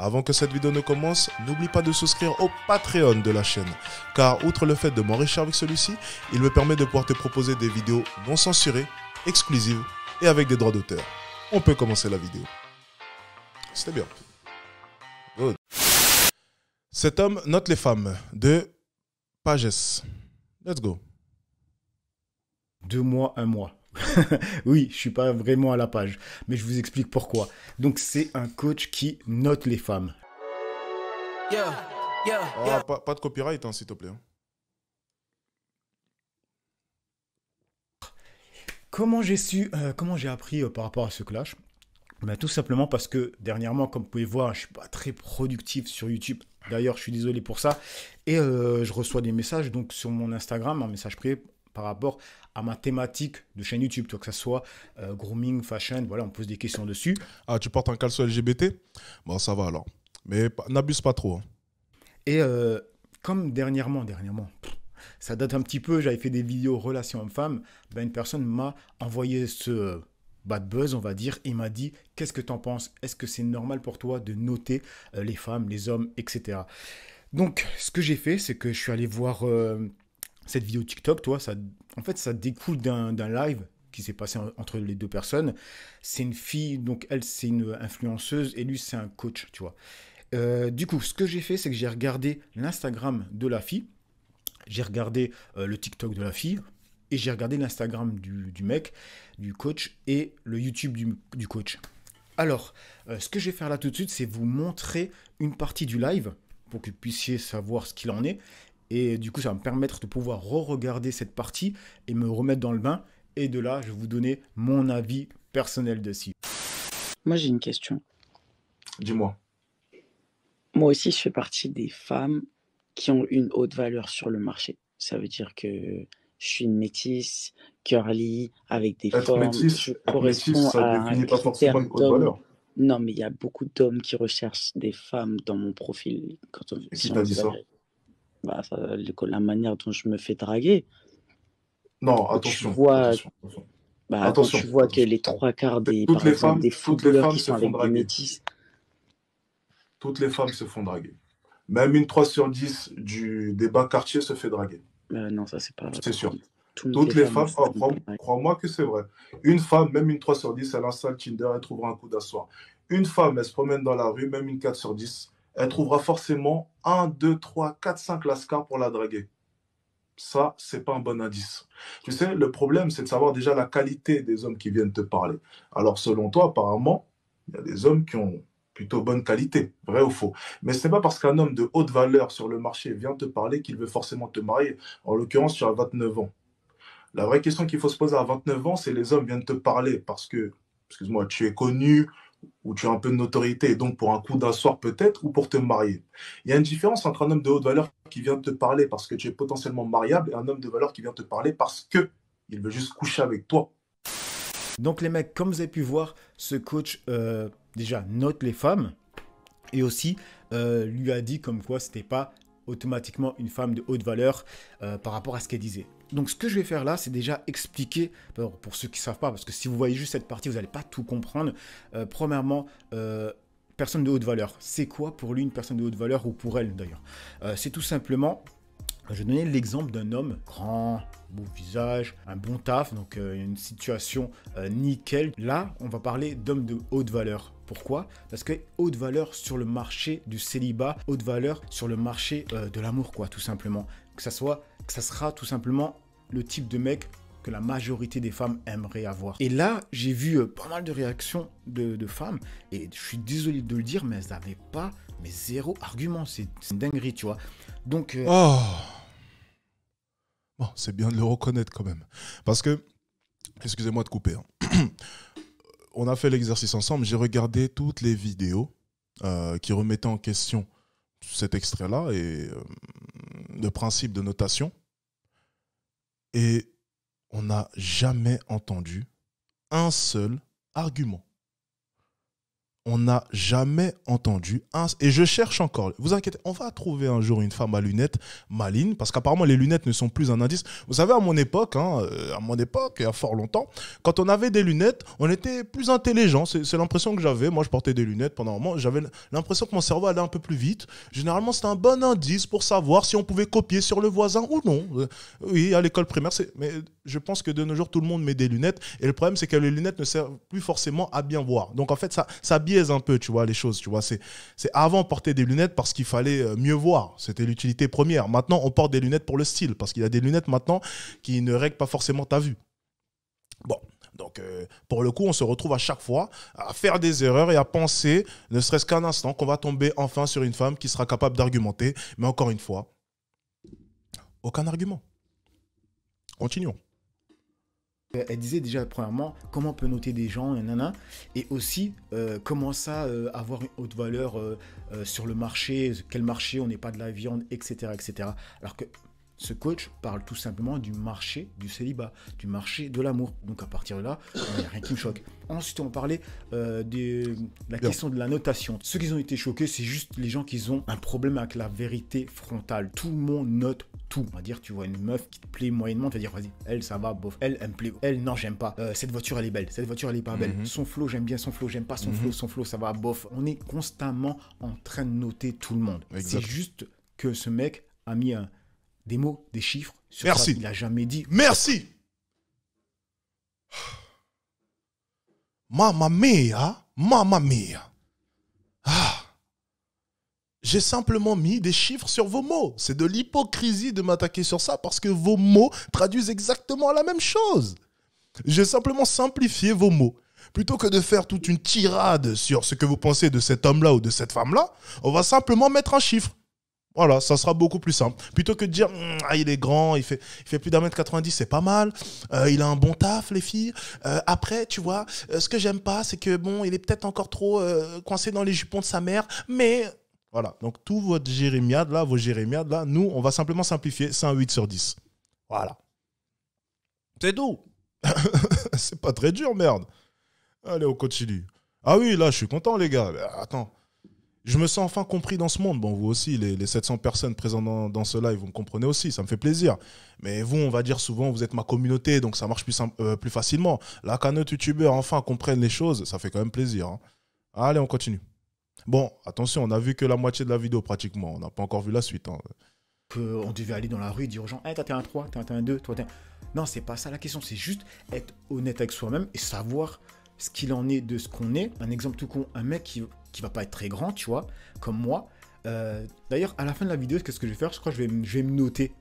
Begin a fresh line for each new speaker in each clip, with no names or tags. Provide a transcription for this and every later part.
Avant que cette vidéo ne commence, n'oublie pas de souscrire au Patreon de la chaîne, car outre le fait de m'enrichir avec celui-ci, il me permet de pouvoir te proposer des vidéos non censurées, exclusives et avec des droits d'auteur. On peut commencer la vidéo. C'était bien. Cet homme note les femmes de Pages. Let's go. Deux mois, un mois.
oui, je suis pas vraiment à la page, mais je vous explique pourquoi. Donc c'est un coach qui note
les femmes. Ah, pas, de copyright, hein, s'il te plaît. Hein. Comment j'ai su,
euh, comment j'ai appris euh, par rapport à ce clash ben, Tout simplement parce que dernièrement, comme vous pouvez voir, je suis pas très productif sur YouTube. D'ailleurs, je suis désolé pour ça. Et euh, je reçois des messages donc sur mon Instagram, un message privé par rapport à ma thématique de chaîne YouTube, toi, que ça soit
euh, grooming, fashion, voilà, on pose des questions dessus. Ah, tu portes un caleçon LGBT Bon, ça va alors. Mais n'abuse pas trop. Hein. Et euh, comme dernièrement, dernièrement,
ça date un petit peu, j'avais fait des vidéos relations hommes-femmes, ben une personne m'a envoyé ce euh, bad buzz, on va dire, et m'a dit Qu'est-ce que tu en penses Est-ce que c'est normal pour toi de noter les femmes, les hommes, etc. Donc, ce que j'ai fait, c'est que je suis allé voir cette vidéo TikTok, toi, ça, en fait, ça découle d'un live qui s'est passé entre les deux personnes. C'est une fille, donc elle, c'est une influenceuse, et lui, c'est un coach, tu vois. Euh, du coup, ce que j'ai fait, c'est que j'ai regardé l'Instagram de la fille, j'ai regardé euh, le TikTok de la fille, et j'ai regardé l'Instagram du, mec, du coach, et le YouTube du, coach. Alors, euh, ce que je vais faire là tout de suite, c'est vous montrer une partie du live pour que vous puissiez savoir ce qu'il en est, et du coup, ça va me permettre de pouvoir re-regarder cette partie et me remettre dans le bain. Et de là, je vais vous donner mon avis personnel dessus. Moi, j'ai une question. Dis-moi. Moi aussi, je fais partie des femmes qui ont une haute valeur sur le marché. Ça veut dire que je suis une métisse, curly, avec des formes. ça à pas forcément une haute valeur. Non, mais il y a beaucoup d'hommes qui recherchent des femmes dans mon profil. Quand on, Et qui t'a dit bah, la manière dont je me fais draguer. Non, bah, attention. Tu vois, vois que les trois quarts des, toutes les femmes, se font draguer.
Toutes les femmes se font draguer. Même une 3 sur 10 du bas quartiers se fait draguer. Bah, non, ça, c'est pas C'est sûr. Toutes, les, femmes, ah, crois-moi que c'est vrai. Une femme, même une 3 sur 10, elle installe Tinder, elle trouvera un coup d'asseoir. Une femme, elle se promène dans la rue, même une 4 sur 10, elle trouvera forcément 1, 2, 3, 4, 5 lascars pour la draguer. Ça, c'est pas un bon indice. Tu sais, le problème, c'est de savoir déjà la qualité des hommes qui viennent te parler. Alors, selon toi, apparemment, il y a des hommes qui ont plutôt bonne qualité, vrai ou faux. Mais ce n'est pas parce qu'un homme de haute valeur sur le marché vient te parler qu'il veut forcément te marier. En l'occurrence, tu as 29 ans. La vraie question qu'il faut se poser à 29 ans, c'est les hommes viennent te parler parce que, excuse-moi, tu es connu, où tu as un peu de notoriété, et donc pour un coup d'un soir peut-être, ou pour te marier. Il y a une différence entre un homme de haute valeur qui vient te parler parce que tu es potentiellement mariable et un homme de valeur qui vient te parler parce que il veut juste coucher avec toi.
Donc les mecs, comme vous avez pu voir, ce coach euh, déjà note les femmes et aussi euh, lui a dit comme quoi c'était pas automatiquement une femme de haute valeur euh, par rapport à ce qu'elle disait. Donc ce que je vais faire là, c'est déjà expliquer, pour ceux qui ne savent pas, parce que si vous voyez juste cette partie, vous n'allez pas tout comprendre. Euh, premièrement, euh, personne de haute valeur. C'est quoi pour lui une personne de haute valeur ou pour elle d'ailleurs euh, C'est tout simplement, je vais donner l'exemple d'un homme grand, beau visage, un bon taf, donc une situation nickel. Là, on va parler d'homme de haute valeur. Pourquoi Parce que haute valeur sur le marché du célibat, haute valeur sur le marché de l'amour, quoi, tout simplement que ça soit, que ça sera tout simplement le type de mec que la majorité des femmes aimeraient avoir. Et là, j'ai vu euh, pas mal de réactions de, femmes, et je suis désolé de le dire, mais elles n'avaient pas, mais zéro argument, c'est une dinguerie, tu vois. Donc... Euh, oh.
Bon, c'est bien de le reconnaître quand même. Parce que, excusez-moi de couper, hein. on a fait l'exercice ensemble, j'ai regardé toutes les vidéos euh, qui remettaient en question cet extrait-là, et de principe de notation. Et on n'a jamais entendu un seul argument on n'a jamais entendu un. Et je cherche encore. Vous inquiétez, on va trouver un jour une femme à lunettes malines parce qu'apparemment les lunettes ne sont plus un indice. Vous savez, à mon époque, hein, euh, à mon époque, il y a fort longtemps, quand on avait des lunettes, on était plus intelligent. C'est l'impression que j'avais. Moi, je portais des lunettes pendant un moment. J'avais l'impression que mon cerveau allait un peu plus vite. Généralement, c'était un bon indice pour savoir si on pouvait copier sur le voisin ou non. Euh, oui, à l'école primaire, c'est. Mais je pense que de nos jours, tout le monde met des lunettes. Et le problème, c'est que les lunettes ne servent plus forcément à bien voir. Donc, en fait, ça, ça un peu, tu vois, les choses. Tu vois, c'est avant porter des lunettes parce qu'il fallait euh, mieux voir. C'était l'utilité première. Maintenant, on porte des lunettes pour le style parce qu'il y a des lunettes maintenant qui ne règlent pas forcément ta vue. Bon. Donc, euh, pour le coup, on se retrouve à chaque fois à faire des erreurs et à penser, ne serait-ce qu'un instant, qu'on va tomber enfin sur une femme qui sera capable d'argumenter. Mais encore une fois, aucun argument. Continuons.
Euh, elle disait déjà premièrement comment on peut noter des gens, et aussi euh, comment ça euh, avoir une haute valeur sur le marché, quel marché, on n'est pas de la viande, etc., etc. Alors que ce coach parle tout simplement du marché du célibat, du marché de l'amour. Donc à partir de là, il n'y a rien qui me choque. Ensuite, on parlait de, la question de la notation. Ceux qui ont été choqués, c'est juste les gens qui ont un problème avec la vérité frontale. Tout le monde note tout. On va dire, tu vois une meuf qui te plaît moyennement, tu vas dire, vas-y, elle, ça va, bof. Elle, elle me plaît. Elle, non, j'aime pas. Euh, cette voiture, elle est belle. Cette voiture, elle est pas belle. Mhm. Son flow, j'aime bien son flow. J'aime pas son mhm. flow. Son flow, ça va, bof. On est constamment en train de noter tout le monde. C'est juste que ce mec a mis des mots, des
chiffres. Sur Merci. il a jamais dit. Merci. Mamma mia, mamma mia. Ah. J'ai simplement mis des chiffres sur vos mots. C'est de l'hypocrisie de m'attaquer sur ça parce que vos mots traduisent exactement la même chose. J'ai simplement simplifié vos mots. Plutôt que de faire toute une tirade sur ce que vous pensez de cet homme-là ou de cette femme-là, on va simplement mettre un chiffre. Voilà, ça sera beaucoup plus simple. Plutôt que de dire, hum, ah, il est grand, il fait, plus d'un mètre 90, c'est pas mal. Euh, il a un bon taf, les filles. Euh, après, tu vois, euh, ce que j'aime pas, c'est que bon, il est peut-être encore trop coincé dans les jupons de sa mère, mais voilà. Donc, tout votre jérémiade, là, vos jérémiades, là, nous, on va simplement simplifier. C'est un 8 sur 10. Voilà. C'est doux c'est pas très dur, merde. Allez, on continue. Ah oui, là, je suis content, les gars. Attends. Je me sens enfin compris dans ce monde. Bon, vous aussi, les, 700 personnes présentes dans, ce live, vous me comprenez aussi, ça me fait plaisir. Mais vous, on va dire souvent, vous êtes ma communauté, donc ça marche plus, euh, plus facilement. Là, qu'un autre youtubeur enfin comprenne les choses, ça fait quand même plaisir. Hein. Allez, on continue. Bon, attention, on a vu que la moitié de la vidéo pratiquement. On n'a pas encore vu la suite. Hein.
on devait aller dans la rue et dire aux gens eh, t'as un 3, t'as un 2, toi t'es un... Non, c'est pas ça la question. C'est juste être honnête avec soi-même et savoir ce qu'il en est de ce qu'on est. Un exemple tout con, un mec qui, qui va pas être très grand, tu vois, comme moi. Euh, d'ailleurs, à la fin de la vidéo, qu'est-ce que je vais faire Je crois que je vais me noter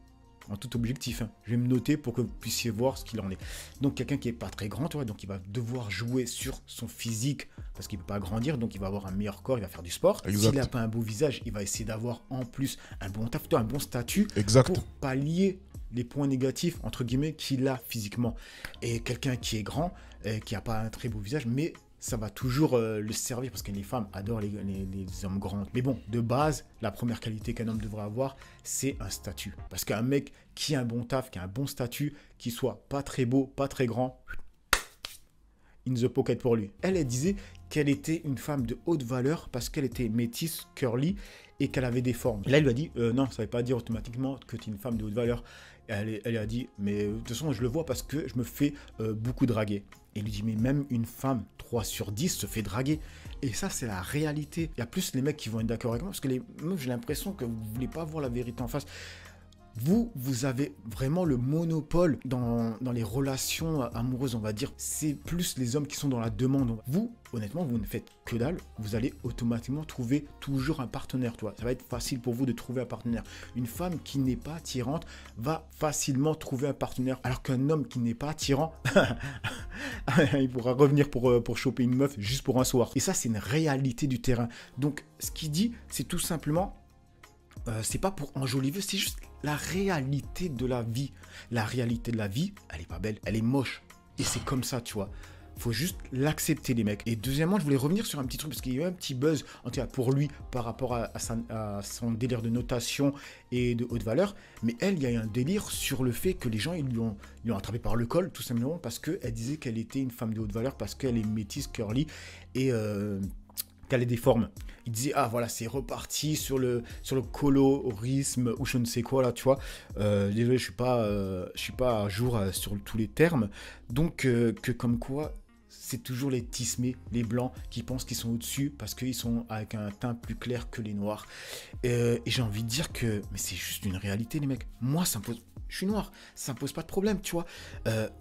en tout objectif. Hein. Je vais me noter pour que vous puissiez voir ce qu'il en est. Donc quelqu'un qui est pas très grand, tu vois, donc il va devoir jouer sur son physique parce qu'il peut pas grandir, donc il va avoir un meilleur corps, il va faire du sport. S'il a pas un beau visage, il va essayer d'avoir en plus un bon taf, un bon statut exact. pour pallier les points négatifs entre guillemets qu'il a physiquement. Et quelqu'un qui est grand, euh, qui a pas un très beau visage, mais ça va toujours euh, le servir parce que les femmes adorent les, hommes grands. Mais bon, de base, la première qualité qu'un homme devrait avoir, c'est un statut. Parce qu'un mec qui a un bon taf, qui a un bon statut, qui soit pas très beau, pas très grand, in the pocket pour lui. Elle, elle disait qu'elle était une femme de haute valeur parce qu'elle était métisse, curly et qu'elle avait des formes. Là, elle lui a dit euh, Non, ça ne veut pas dire automatiquement que tu es une femme de haute valeur. Elle, elle, a dit Mais de toute façon, je le vois parce que je me fais euh, beaucoup draguer il lui dit, mais même une femme, 3 sur 10, se fait draguer. Et ça, c'est la réalité. Il y a plus les mecs qui vont être d'accord avec moi, parce que les meufs, j'ai l'impression que vous voulez pas voir la vérité en face. Vous, vous avez vraiment le monopole dans, les relations amoureuses, on va dire. C'est plus les hommes qui sont dans la demande. Vous, honnêtement, vous ne faites que dalle. Vous allez automatiquement trouver toujours un partenaire, toi. Ça va être facile pour vous de trouver un partenaire. Une femme qui n'est pas attirante va facilement trouver un partenaire, alors qu'un homme qui n'est pas attirant, il pourra revenir pour, euh, pour choper une meuf juste pour un soir. Et ça, c'est une réalité du terrain. Donc, ce qu'il dit, c'est tout simplement euh, c'est pas pour enjoliver, c'est juste la réalité de la vie. La réalité de la vie, elle est pas belle, elle est moche. Et c'est comme ça, tu vois. Faut juste l'accepter, les mecs. Et deuxièmement, je voulais revenir sur un petit truc, parce qu'il y a eu un petit buzz, en tout pour lui, par rapport à, son délire de notation et de haute valeur. Mais elle, il y a eu un délire sur le fait que les gens, ils lui ont, ils l'ont attrapé par le col, tout simplement, parce qu'elle disait qu'elle était une femme de haute valeur, parce qu'elle est métisse, curly, et... Euh, qu'elle des formes. Il dit ah voilà c'est reparti sur le sur le colorisme ou je ne sais quoi là tu vois. Euh, désolé je suis pas euh, je suis pas à jour euh, sur tous les termes. Donc que comme quoi c'est toujours les tismés, les blancs qui pensent qu'ils sont au-dessus parce qu'ils sont avec un teint plus clair que les noirs. et j'ai envie de dire que mais c'est juste une réalité les mecs. Moi ça me pose je suis noir ça me pose pas de problème tu vois.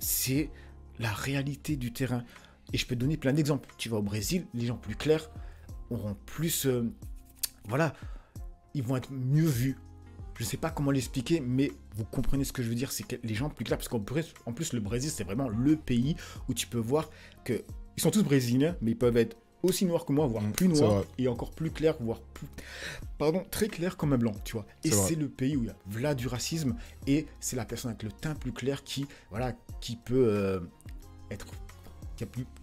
c'est la réalité du terrain. Et je peux te donner plein d'exemples. Tu vas au Brésil, les gens plus clairs, auront plus... Euh, voilà, ils vont être mieux vus. Je sais pas comment l'expliquer, mais vous comprenez ce que je veux dire, c'est que les gens plus clairs, parce qu'en plus, en le Brésil, c'est vraiment le pays où tu peux voir que ils sont tous brésiliens, mais ils peuvent être aussi noirs que moi, voire mm, plus noirs, et encore plus clairs, voire plus... Pardon, très clairs comme un blanc, tu vois. Et c'est le pays où il y a du racisme, et c'est la personne avec le teint plus clair qui, voilà, qui peut euh, être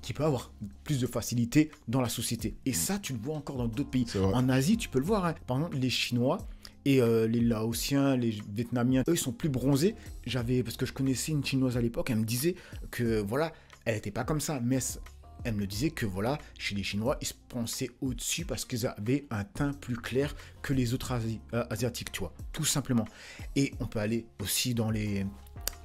qui, peut avoir plus de facilité dans la société. Et mm. ça, tu le vois encore dans d'autres pays. En Asie, tu peux le voir. Hein. Par exemple, les Chinois, et euh, les Laotiens, les Vietnamiens, eux, ils sont plus bronzés. J'avais, parce que je connaissais une Chinoise à l'époque, elle me disait que voilà, elle n'était pas comme ça, mais elle me disait que voilà, chez les Chinois, ils se pensaient au-dessus parce qu'ils avaient un teint plus clair que les autres euh, Asiatiques, tu tout simplement. Et on peut aller aussi dans les,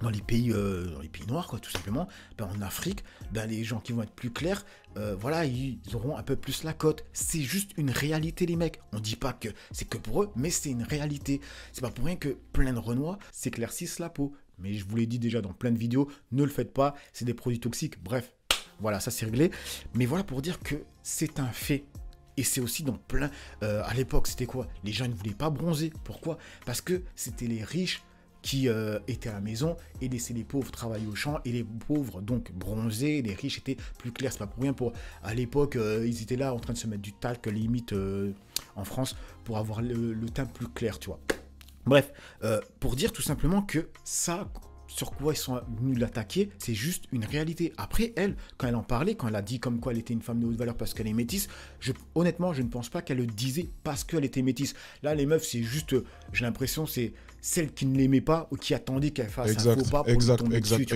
dans les pays, euh, dans les noirs, quoi, tout simplement, ben, en Afrique, ben, les gens qui vont être plus clairs, euh, voilà, ils auront un peu plus la cote. C'est juste une réalité, les mecs. On dit pas que c'est que pour eux, mais c'est une réalité. C'est pas pour rien que plein de Renois s'éclaircissent la peau. Mais je vous l'ai dit déjà dans plein de vidéos, ne le faites pas, c'est des produits toxiques. Bref, voilà, ça c'est réglé. Mais voilà pour dire que c'est un fait. Et c'est aussi dans plein. Euh, à l'époque, c'était quoi Les gens ne voulaient pas bronzer. Pourquoi Parce que c'était les riches qui euh, étaient à la maison et laissaient les pauvres travailler au champ et les pauvres donc bronzés, les riches étaient plus clairs, c'est pas pour rien pour à l'époque euh, ils étaient là en train de se mettre du talc limite euh, en France pour avoir le, teint plus clair, tu vois. Bref, pour dire tout simplement que ça sur quoi ils sont venus l'attaquer, c'est juste une réalité. Après, elle, quand elle en parlait, quand elle a dit comme quoi elle était une femme de haute valeur parce qu'elle est métisse, honnêtement, je ne pense pas qu'elle le disait parce qu'elle était métisse. Là, les meufs, c'est juste, j'ai l'impression, c'est celle qui ne l'aimait pas ou qui attendait qu'elle fasse un faux pas pour exact, le tomber dessus,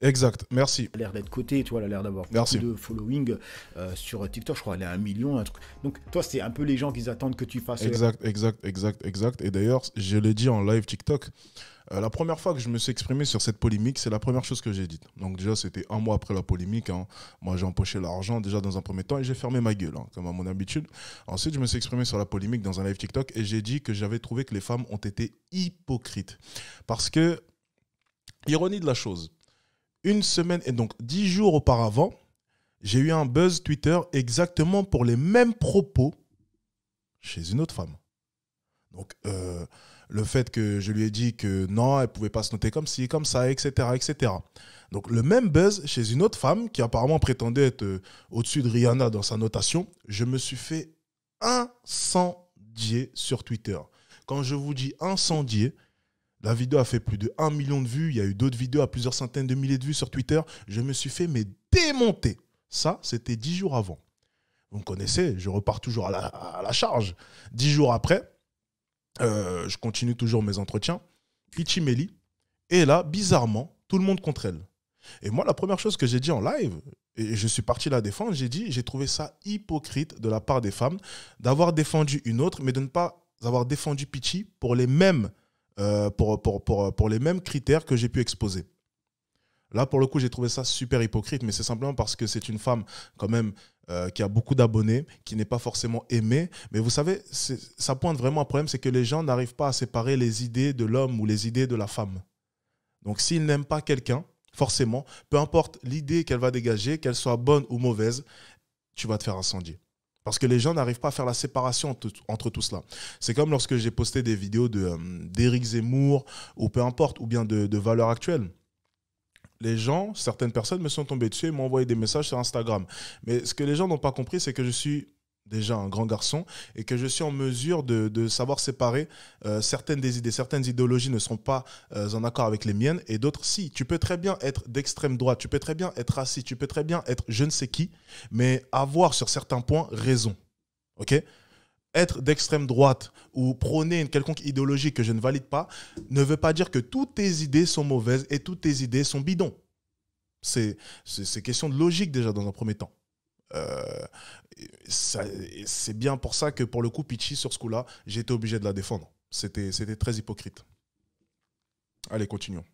Exact, merci. Elle a l'air d'être cotée, tu vois, elle a l'air
d'avoir beaucoup de following euh, sur TikTok, je crois, elle est un million, un truc. Donc, toi, c'est un peu les gens qui attendent que tu fasses. Euh. Exact,
exact, exact, exact. Et d'ailleurs, je l'ai dit en live TikTok. Euh, la première fois que je me suis exprimé sur cette polémique, c'est la première chose que j'ai dite. Donc déjà, c'était un mois après la polémique. Hein. Moi, j'ai empoché l'argent déjà dans un premier temps et j'ai fermé ma gueule, hein, comme à mon habitude. Ensuite, je me suis exprimé sur la polémique dans un live TikTok et j'ai dit que j'avais trouvé que les femmes ont été hypocrites. Parce que, ironie de la chose, une semaine et donc dix jours auparavant, j'ai eu un buzz Twitter exactement pour les mêmes propos chez une autre femme. Donc, euh, le fait que je lui ai dit que non, elle pouvait pas se noter comme ci, comme ça, etc., etc. Donc, le même buzz chez une autre femme qui apparemment prétendait être euh, au-dessus de Rihanna dans sa notation, je me suis fait incendier sur Twitter. Quand je vous dis incendier, la vidéo a fait plus de 1 million de vues. Il y a eu d'autres vidéos à plusieurs centaines de milliers de vues sur Twitter. Je me suis fait mais démonter. Ça, c'était 10 jours avant. Vous me connaissez, je repars toujours à la, charge. Dix jours après, euh, je continue toujours mes entretiens. Melli. Et là, bizarrement, tout le monde contre elle. Et moi, la première chose que j'ai dit en live, et je suis parti la défendre, j'ai dit, j'ai trouvé ça hypocrite de la part des femmes d'avoir défendu une autre, mais de ne pas avoir défendu Pichi pour les mêmes euh, pour, pour, les mêmes critères que j'ai pu exposer. Là, pour le coup, j'ai trouvé ça super hypocrite, mais c'est simplement parce que c'est une femme quand même euh, qui a beaucoup d'abonnés, qui n'est pas forcément aimée. Mais vous savez, ça pointe vraiment un problème, c'est que les gens n'arrivent pas à séparer les idées de l'homme ou les idées de la femme. Donc s'ils n'aiment pas quelqu'un, forcément, peu importe l'idée qu'elle va dégager, qu'elle soit bonne ou mauvaise, tu vas te faire incendier. Parce que les gens n'arrivent pas à faire la séparation entre, tout cela. C'est comme lorsque j'ai posté des vidéos euh, d'Éric de, Zemmour, ou peu importe, ou bien de, de Valeurs Actuelles les gens, certaines personnes me sont tombées dessus et m'ont envoyé des messages sur Instagram. Mais ce que les gens n'ont pas compris, c'est que je suis déjà un grand garçon et que je suis en mesure de, savoir séparer euh, certaines des idées. Certaines idéologies ne sont pas euh, en accord avec les miennes et d'autres si. Tu peux très bien être d'extrême droite, tu peux très bien être assis, tu peux très bien être je ne sais qui, mais avoir sur certains points raison. ok être d'extrême droite ou prôner une quelconque idéologie que je ne valide pas ne veut pas dire que toutes tes idées sont mauvaises et toutes tes idées sont bidons. C'est question de logique déjà dans un premier temps. Euh, c'est bien pour ça que pour le coup, Pichi, sur ce coup-là, j'étais obligé de la défendre. C'était très hypocrite. Allez, continuons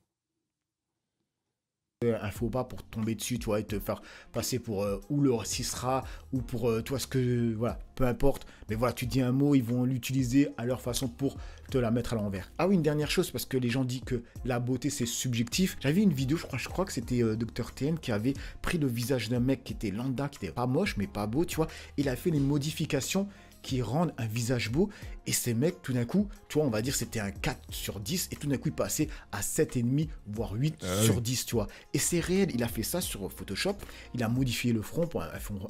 un euh, faux pas pour tomber dessus, tu vois, et te faire passer pour euh, ou le sera ou pour euh, toi ce que. Voilà, peu importe. Mais voilà, tu dis un mot, ils vont l'utiliser à leur façon pour te la mettre à l'envers. Ah oui, une dernière chose, parce que les gens disent que la beauté c'est subjectif. J'avais une vidéo, je crois, je crois que c'était Dr. TN qui avait pris le visage d'un mec qui était lambda, qui était pas moche, mais pas beau, tu vois. Il a fait les modifications qui rendent un visage beau. Et ces mecs, tout d'un coup, toi on va dire c'était un 4 sur 10, et tout d'un coup, il passait à 7,5, voire 8 ah sur 10, tu vois. Et c'est réel, il a fait ça sur Photoshop, il a modifié le front pour un,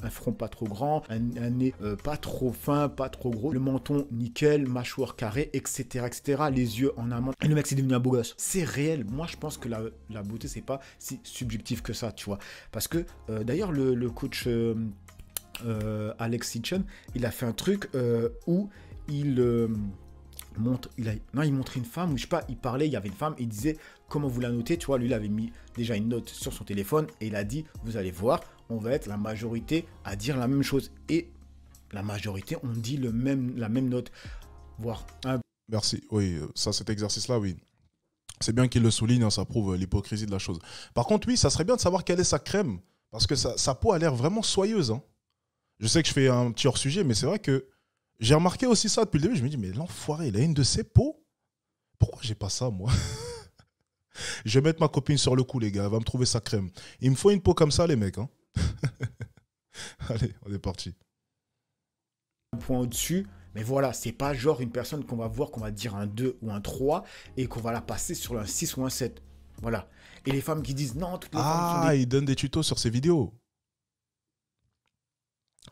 front, pas trop grand, un, nez euh, pas trop fin, pas trop gros, le menton nickel, mâchoire carrée, etc., etc., les yeux en amont Et le mec, c'est devenu un beau gosse. C'est réel. Moi, je pense que la, la beauté, c'est pas si subjectif que ça, tu vois. Parce que, euh, d'ailleurs, le, coach... Euh, euh, Alex Sitchin, il a fait un truc euh, où il euh, montre, il a, non, il montrait une femme, je sais pas, il parlait, il y avait une femme, il disait comment vous la notez, tu vois, lui il avait mis déjà une note sur son téléphone et il a dit vous allez voir, on va être la majorité à dire la même chose et la majorité on dit le même, la
même note, voir. Merci. Oui, ça, cet exercice-là, oui. C'est bien qu'il le souligne, hein, ça prouve l'hypocrisie de la chose. Par contre, oui, ça serait bien de savoir quelle est sa crème, parce que sa, sa peau a l'air vraiment soyeuse. Hein. Je sais que je fais un petit hors-sujet, mais c'est vrai que j'ai remarqué aussi ça depuis le début. Je me dis, mais l'enfoiré, il a une de ses peaux. Pourquoi j'ai pas ça, moi Je vais mettre ma copine sur le coup, les gars. Elle va me trouver sa crème. Il me faut une peau comme ça, les mecs. Hein. Allez, on est parti. Un point au-dessus.
Mais voilà, c'est pas genre une personne qu'on va voir, qu'on va dire un 2 ou un 3 et qu'on va la passer sur un 6 ou un 7. Voilà. Et les femmes qui disent non, ah, ils
donnent des... des tutos sur ses vidéos.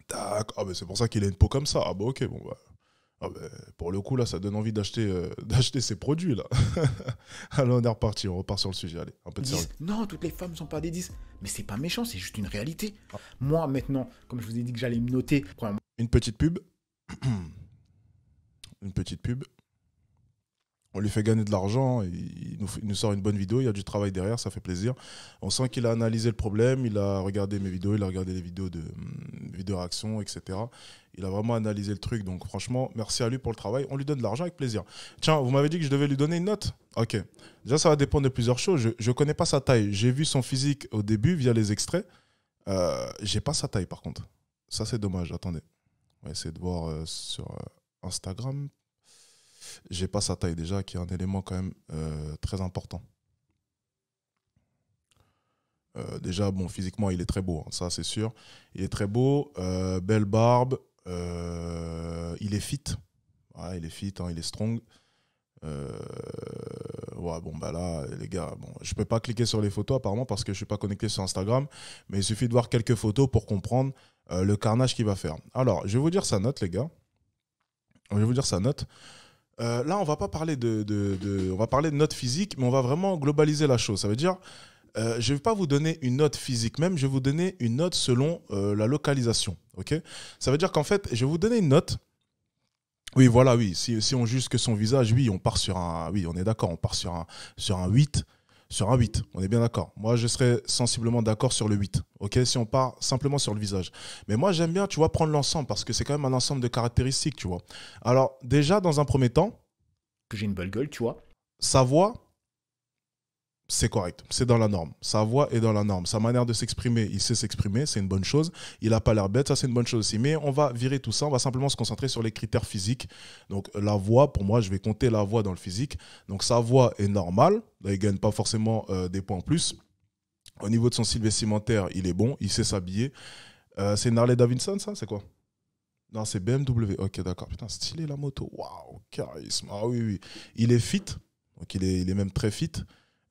Tac, ah c'est pour ça qu'il a une peau comme ça. Ah bah ok, bon bah. Ah, bah pour le coup, là, ça donne envie d'acheter euh, d'acheter ces produits, là. Alors on est reparti, on repart sur le sujet. Allez,
Non, toutes les femmes sont pas des 10. Mais c'est pas méchant, c'est juste une réalité. Ah. Moi, maintenant, comme je vous ai dit que j'allais me noter.
Une petite pub. une petite pub on lui fait gagner de l'argent, il nous, sort une bonne vidéo, il y a du travail derrière, ça fait plaisir. On sent qu'il a analysé le problème, il a regardé mes vidéos, il a regardé les vidéos de hum, vidéos réaction, etc. Il a vraiment analysé le truc, donc franchement, merci à lui pour le travail. On lui donne de l'argent avec plaisir. Tiens, vous m'avez dit que je devais lui donner une note Ok. Déjà, ça va dépendre de plusieurs choses. Je ne connais pas sa taille. J'ai vu son physique au début via les extraits. Euh, J'ai pas sa taille par contre. Ça, c'est dommage. Attendez. On va essayer de voir euh, sur euh, Instagram j'ai pas sa taille déjà, qui est un élément quand même euh, très important. Euh, déjà, bon, physiquement, il est très beau, hein, ça c'est sûr. Il est très beau, euh, belle barbe, il est fit. il est fit, hein, il est strong. ouais, bon, bah là, les gars, bon, je peux pas cliquer sur les photos apparemment parce que je suis pas connecté sur Instagram, mais il suffit de voir quelques photos pour comprendre le carnage qu'il va faire. Alors, je vais vous dire sa note, les gars. Je vais vous dire sa note. Euh, là, on va pas parler de, de, de, on va parler de note physique, mais on va vraiment globaliser la chose. Ça veut dire, je euh, je vais pas vous donner une note physique même, je vais vous donner une note selon euh, la localisation. Ça veut dire qu'en fait, je vais vous donner une note. Oui, voilà, oui. Si, on juge que son visage, oui, on part sur un, oui, on est d'accord, on part sur un, sur un 8 sur un 8. On est bien d'accord. Moi, je serais sensiblement d'accord sur le 8. OK, si on part simplement sur le visage. Mais moi, j'aime bien, tu vois, prendre l'ensemble parce que c'est quand même un ensemble de caractéristiques, tu vois. Alors, déjà dans un premier temps, que j'ai une belle gueule, tu vois. Sa voix, c'est correct, c'est dans la norme. Sa voix est dans la norme. Sa manière de s'exprimer, il sait s'exprimer, c'est une bonne chose. Il n'a pas l'air bête, ça c'est une bonne chose aussi. Mais on va virer tout ça, on va simplement se concentrer sur les critères physiques. Donc la voix, pour moi, je vais compter la voix dans le physique. Donc sa voix est normale, il gagne pas forcément euh, des points en plus. Au niveau de son style vestimentaire, il est bon, il sait s'habiller. Euh, c'est Harley Davidson ça, c'est quoi non, c'est BMW. Ok, d'accord. Putain, stylé la moto. Waouh, charisme. Ah oui, oui. Il est fit. Donc, il est, il est même très fit.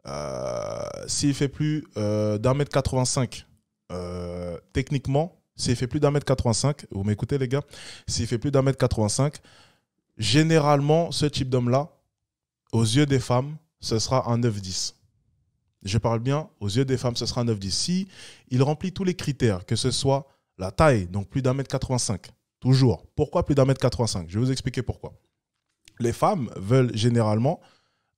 Euh, s'il fait plus euh, d'un mètre 85, euh, techniquement, s'il fait plus d'un mètre 85, vous m'écoutez les gars, s'il fait plus d'un mètre 85, généralement, ce type d'homme-là, aux yeux des femmes, ce sera un 9-10. Je parle bien, aux yeux des femmes, ce sera un 9-10. il remplit tous les critères, que ce soit la taille, donc plus d'un mètre 85, toujours. Pourquoi plus d'un mètre 85 Je vais vous expliquer pourquoi. Les femmes veulent généralement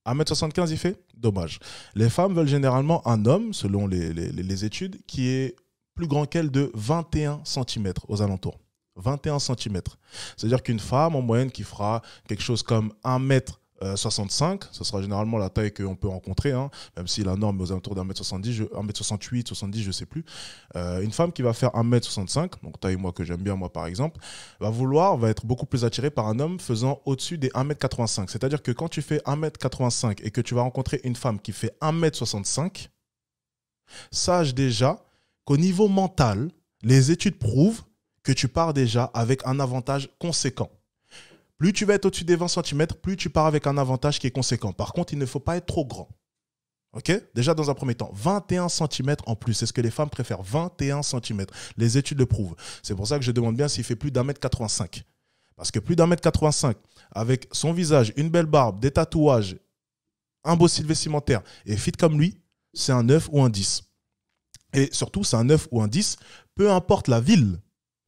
1m75, il fait Dommage. Les femmes veulent généralement un homme, selon les, études, qui est plus grand qu'elle de 21 cm aux alentours. 21 cm. C'est-à-dire qu'une femme, en moyenne, qui fera quelque chose comme 1 mètre 65, euh, ce sera généralement la taille qu'on peut rencontrer, hein. même si la norme est aux alentours d'un mètre 70, 1m68, 70, je sais plus. Euh, une femme qui va faire 1m65, donc taille moi que j'aime bien moi par exemple, va vouloir, va être beaucoup plus attirée par un homme faisant au-dessus des 1m85. C'est-à-dire que quand tu fais 1m85 et que tu vas rencontrer une femme qui fait 1m65, sache déjà qu'au niveau mental, les études prouvent que tu pars déjà avec un avantage conséquent. Plus tu vas être au-dessus des 20 cm, plus tu pars avec un avantage qui est conséquent. Par contre, il ne faut pas être trop grand. OK Déjà, dans un premier temps, 21 cm en plus. C'est ce que les femmes préfèrent, 21 cm. Les études le prouvent. C'est pour ça que je demande bien s'il fait plus d'un mètre 85. Parce que plus d'un mètre 85, avec son visage, une belle barbe, des tatouages, un beau style vestimentaire et fit comme lui, c'est un 9 ou un 10. Et surtout, c'est un 9 ou un 10, peu importe la ville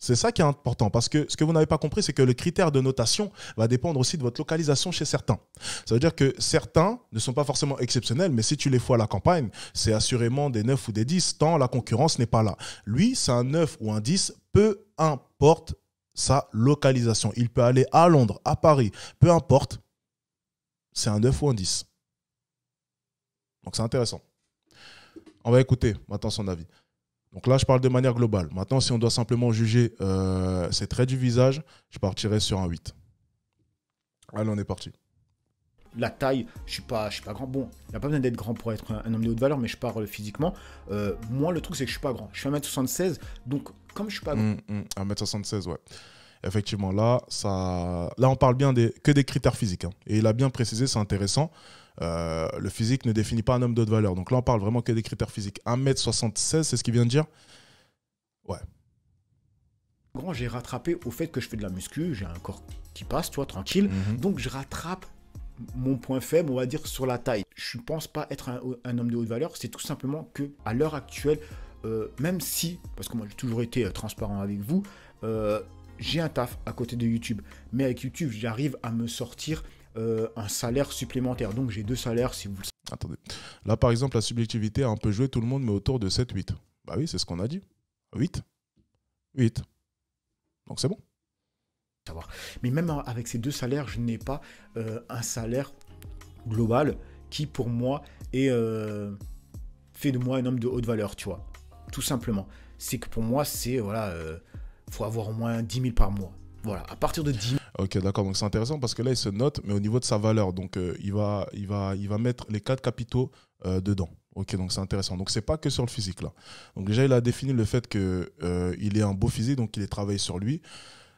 c'est ça qui est important parce que ce que vous n'avez pas compris, c'est que le critère de notation va dépendre aussi de votre localisation chez certains. Ça veut dire que certains ne sont pas forcément exceptionnels, mais si tu les fous à la campagne, c'est assurément des 9 ou des 10 tant la concurrence n'est pas là. Lui, c'est un 9 ou un 10, peu importe sa localisation. Il peut aller à Londres, à Paris, peu importe, c'est un 9 ou un 10. Donc c'est intéressant. On va écouter maintenant son avis. Donc là, je parle de manière globale. Maintenant, si on doit simplement juger euh, ces traits du visage, je partirais sur un 8. Allez, on est parti.
La taille, je suis pas, je suis pas grand. Bon, il n'y a pas besoin d'être grand pour être un, homme de haute valeur, mais je parle physiquement. Euh, moi, le truc, c'est que je suis pas grand. Je suis 1m76,
donc comme je suis pas grand. 1m76, hum, hum, ouais. Effectivement, là, ça... là, on parle bien des... que des critères physiques. Hein. Et il a bien précisé, c'est intéressant. Euh, le physique ne définit pas un homme de haute valeur. Donc là, on parle vraiment que des critères physiques. 1m76, c'est ce qu'il vient de dire
Ouais. Grand, j'ai rattrapé au fait que je fais de la muscu, j'ai un corps qui passe, toi tranquille. Mhm. Donc je rattrape mon point faible, on va dire, sur la taille. Je ne pense pas être un, homme de haute valeur. C'est tout simplement que à l'heure actuelle, euh, même si, parce que moi j'ai toujours été euh, transparent avec vous, j'ai un taf à côté de YouTube. Mais avec YouTube, j'arrive à me sortir euh, un salaire supplémentaire. Donc j'ai deux salaires si vous le
Attendez. Là, par exemple, la subjectivité a un peu joué tout le monde, mais autour de 7-8. Bah oui, c'est ce qu'on a dit. 8. 8. Donc c'est bon. Savoir. Mais même avec
ces deux salaires, je n'ai pas euh, un salaire global qui, pour moi, est, euh, fait de moi un homme de haute valeur, tu vois. Tout simplement. C'est que pour moi, c'est, voilà, faut avoir au moins 10 000 par mois.
Voilà, à partir de 10 Ok, d'accord. Donc c'est intéressant parce que là, il se note, mais au niveau de sa valeur. Donc euh, il, va, il, va, il va mettre les quatre capitaux euh, dedans. Ok, donc c'est intéressant. Donc c'est pas que sur le physique là. Donc déjà, il a défini le fait qu'il euh, ait un beau physique, donc il est travaillé sur lui.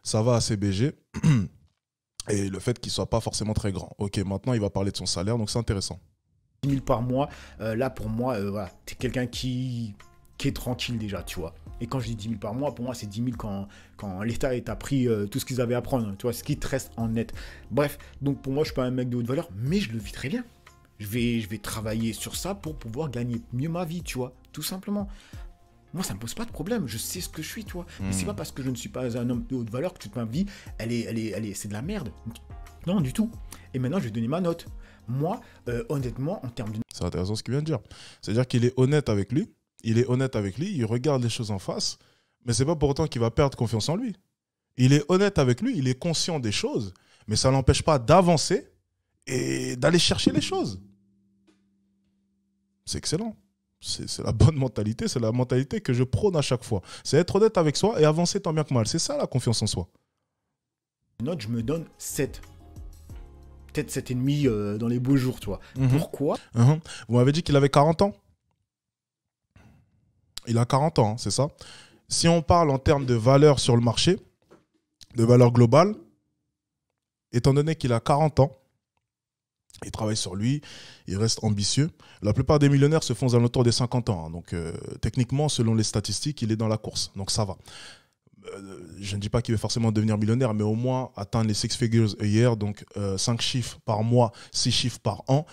Ça va à BG et le fait qu'il soit pas forcément très grand. Ok, maintenant, il va parler de son salaire. Donc c'est intéressant. 10 000 par
mois. là, pour moi, voilà, tu es quelqu'un qui qui est tranquille déjà, tu vois. Et quand je dis 10 000 par mois, pour moi, c'est 10 000 quand, quand l'État est appris euh, tout ce qu'ils avaient à prendre, tu vois, ce qui te reste en net. Bref, donc pour moi, je suis pas un mec de haute valeur, mais je le vis très bien. Je vais, je vais travailler sur ça pour pouvoir gagner mieux ma vie, tu vois, tout simplement. Moi, ça me pose pas de problème. Je sais ce que je suis, toi. vois. Mais c'est hmm. pas parce que je ne suis pas un homme de haute valeur que toute ma vie, elle est, elle est, elle c'est de la merde. Non, du tout. Et maintenant, je vais donner ma note. Moi, euh, honnêtement, en termes de.
C'est intéressant ce qu'il vient de dire. C'est-à-dire qu'il est honnête avec lui il est honnête avec lui, il regarde les choses en face, mais c'est pas pour autant qu'il va perdre confiance en lui. Il est honnête avec lui, il est conscient des choses, mais ça l'empêche pas d'avancer et d'aller chercher les choses. C'est excellent. C'est la bonne mentalité, c'est la mentalité que je prône à chaque fois. C'est être honnête avec soi et avancer tant bien que mal. C'est ça la confiance en soi.
Note, je me donne 7 peut-être 7,5 ennemi euh, dans les beaux jours, toi. Mhm. Pourquoi
mhm. Vous m'avez dit qu'il avait 40 ans il a 40 ans, c'est ça. Si on parle en termes de valeur sur le marché, de valeur globale, étant donné qu'il a 40 ans, il travaille sur lui, il reste ambitieux. La plupart des millionnaires se font à l'autour des 50 ans. Hein. donc, euh, techniquement, selon les statistiques, il est dans la course. Donc, ça va. Euh, je ne dis pas qu'il veut forcément devenir millionnaire, mais au moins atteindre les six figures ailleurs, donc euh, cinq chiffres par mois, six chiffres par an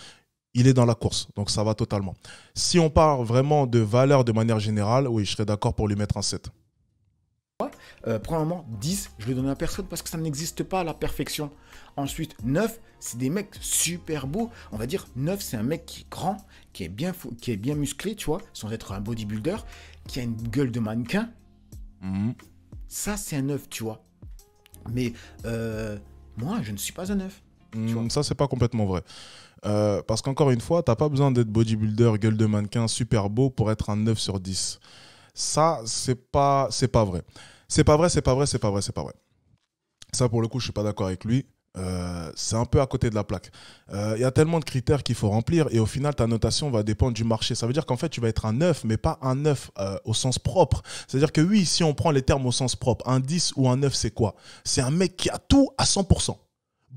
il est dans la course. Donc ça va totalement. Si on parle vraiment de valeur de manière générale, oui, je serais d'accord pour lui mettre un 7.
Euh, premièrement, 10, je le donne à personne parce que ça n'existe pas à la perfection. Ensuite, 9, c'est des mecs super beaux. On va dire 9, c'est un mec qui est grand, qui est bien, fou, qui est bien musclé, tu vois, sans être un bodybuilder, qui a une gueule de mannequin. Mhm. Ça, c'est un 9, tu vois. Mais euh, moi, je ne suis pas un 9.
Ça, mm, ça, c'est pas complètement vrai. Euh, parce qu'encore une fois, t'as pas besoin d'être bodybuilder, gueule de mannequin, super beau pour être un 9 sur 10. Ça, c'est pas, c'est pas vrai. C'est pas vrai, c'est pas vrai, c'est pas vrai, c'est pas vrai. Ça, pour le coup, je suis pas d'accord avec lui. Euh, c'est un peu à côté de la plaque. Il euh, y a tellement de critères qu'il faut remplir et au final, ta notation va dépendre du marché. Ça veut dire qu'en fait, tu vas être un 9, mais pas un 9 au sens propre. C'est-à-dire que oui, si on prend les termes au sens propre, un 10 ou un 9, c'est quoi C'est un mec qui a tout à 100%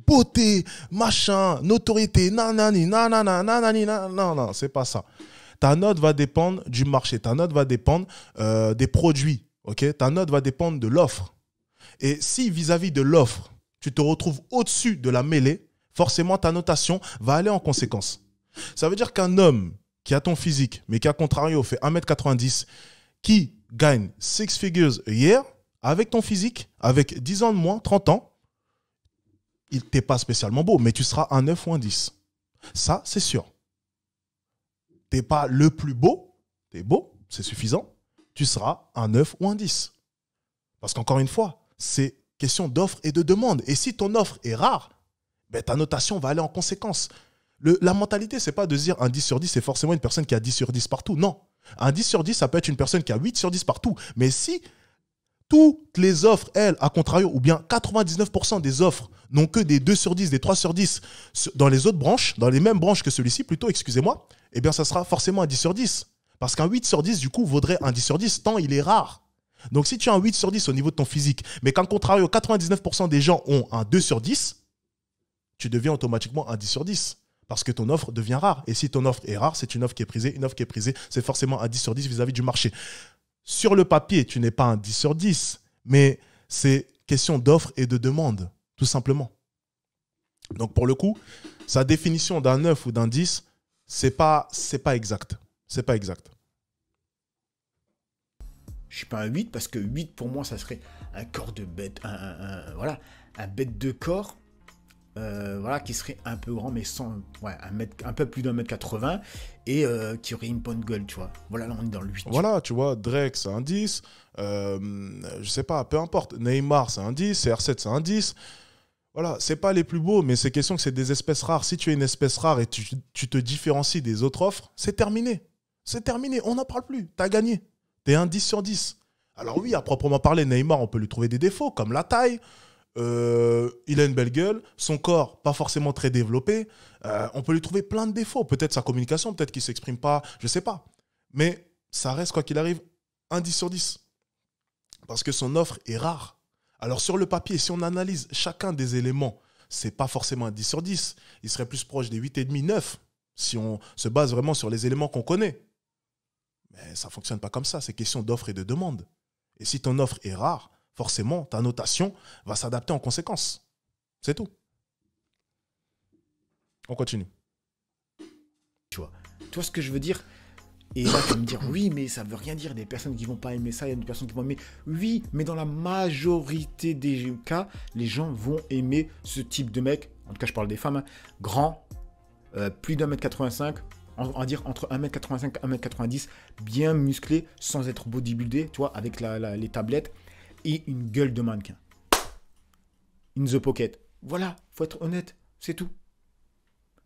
beauté, machin, notoriété, nanani, nanana, nanani, nanana. Non, non, c'est pas ça. Ta note va dépendre du marché. Ta note va dépendre euh, des produits. ok Ta note va dépendre de l'offre. Et si vis-à-vis de l'offre, tu te retrouves au-dessus de la mêlée, forcément ta notation va aller en conséquence. Ça veut dire qu'un homme qui a ton physique, mais qui, a contrario, fait 1m90, qui gagne six figures hier, avec ton physique, avec 10 ans de moins, 30 ans, tu n'es pas spécialement beau, mais tu seras un 9 ou un 10. Ça, c'est sûr. T'es pas le plus beau, t'es beau, c'est suffisant. Tu seras un 9 ou un 10. Parce qu'encore une fois, c'est question d'offre et de demande. Et si ton offre est rare, ben, ta notation va aller en conséquence. la mentalité, c'est pas de dire un 10 sur 10, c'est forcément une personne qui a 10 sur 10 partout. Non. Un 10 sur 10, ça peut être une personne qui a 8 sur 10 partout. Mais si toutes les offres, elles, à contrario, ou bien 99% des offres n'ont que des 2 sur 10, des 3 sur 10 dans les autres branches, dans les mêmes branches que celui-ci plutôt, excusez-moi, eh bien ça sera forcément un 10 sur 10. Parce qu'un 8 sur 10, du coup, vaudrait un 10 sur 10 tant il est rare. Donc si tu as un 8 sur 10 au niveau de ton physique, mais qu'en contrario, 99% des gens ont un 2 sur 10, tu deviens automatiquement un 10 sur 10. Parce que ton offre devient rare. Et si ton offre est rare, c'est une offre qui est prisée. Une offre qui est prisée, c'est forcément un 10 sur 10 vis à -vis du marché sur le papier, tu n'es pas un 10 sur 10, mais c'est question d'offre et de demande, tout simplement. Donc pour le coup, sa définition d'un 9 ou d'un 10, c'est pas c'est pas exact. C'est pas exact. Je suis pas un 8 parce
que 8 pour moi ça serait un corps de bête voilà, un bête de corps euh, voilà, qui serait un peu grand, mais sans, un, un peu plus d'un mètre 80,
et euh, qui aurait une bonne gueule, tu vois. Voilà, là, on est dans le 8. Voilà, tu vois, Drake, c'est un 10, euh, je sais pas, peu importe, Neymar, c'est un 10, CR7, c'est un 10. Voilà, c'est pas les plus beaux, mais c'est question que c'est des espèces rares. Si tu es une espèce rare et tu, tu te différencies des autres offres, c'est terminé. C'est terminé, on n'en parle plus, t'as gagné. T'es un 10 sur 10. Alors oui, à proprement parler, Neymar, on peut lui trouver des défauts, comme la taille, euh, il a une belle gueule, son corps pas forcément très développé, euh, on peut lui trouver plein de défauts, peut-être sa communication, peut-être qu'il s'exprime pas, je sais pas. Mais ça reste quoi qu'il arrive un 10 sur 10 parce que son offre est rare. Alors sur le papier, si on analyse chacun des éléments, c'est pas forcément un 10 sur 10, il serait plus proche des 8,5 9 si on se base vraiment sur les éléments qu'on connaît. Mais ça fonctionne pas comme ça, c'est question d'offre et de demande. Et si ton offre est rare, forcément, ta notation va s'adapter en conséquence. C'est tout. On continue. Tu vois, tu
ce que je veux dire Et là, tu vas me dire, oui, mais ça veut rien dire. Des personnes qui vont pas aimer ça, il y a des personnes qui vont aimer. Oui, mais dans la majorité des cas, les gens vont aimer ce type de mec. En tout cas, je parle des femmes. Hein. grand, euh, plus d'un mètre 85, on va dire entre 1m85 et 1m90, bien musclé, sans être bodybuildé, tu vois, avec les tablettes et une gueule de mannequin. In the pocket. Voilà, faut être honnête, c'est tout.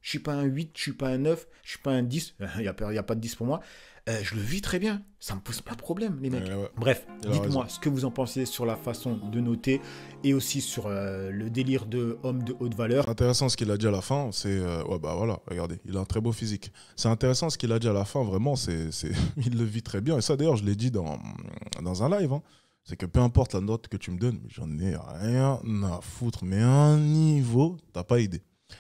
Je suis pas un 8, je suis pas un 9, je suis pas un 10. Il n'y a, pas de 10 pour moi. Euh, je le vis très bien. Ça me pose pas de problème, les mecs. Bref, dites-moi ce que vous en pensez sur la façon de noter et aussi sur euh, le délire de homme de
haute valeur. Intéressant ce qu'il a dit à la fin. C'est euh, ouais, bah voilà, regardez, il a un très beau physique. C'est intéressant ce qu'il a dit à la fin. Vraiment, c'est, il le vit très bien. Et ça, d'ailleurs, je l'ai dit dans, dans un live. Hein. C'est que peu importe la note que tu me donnes, j'en ai rien à foutre. Mais un niveau, t'as pas idée.